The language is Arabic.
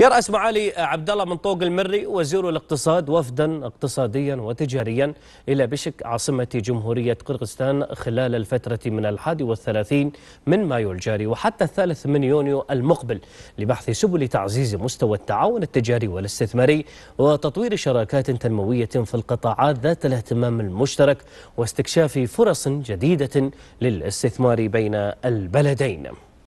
يرأس معالي عبد الله طوق المري وزير الاقتصاد وفدا اقتصاديا وتجاريا إلى بشك عاصمة جمهورية قرغستان خلال الفترة من الحادي والثلاثين من مايو الجاري وحتى الثالث من يونيو المقبل لبحث سبل تعزيز مستوى التعاون التجاري والاستثماري وتطوير شراكات تنموية في القطاعات ذات الاهتمام المشترك واستكشاف فرص جديدة للاستثمار بين البلدين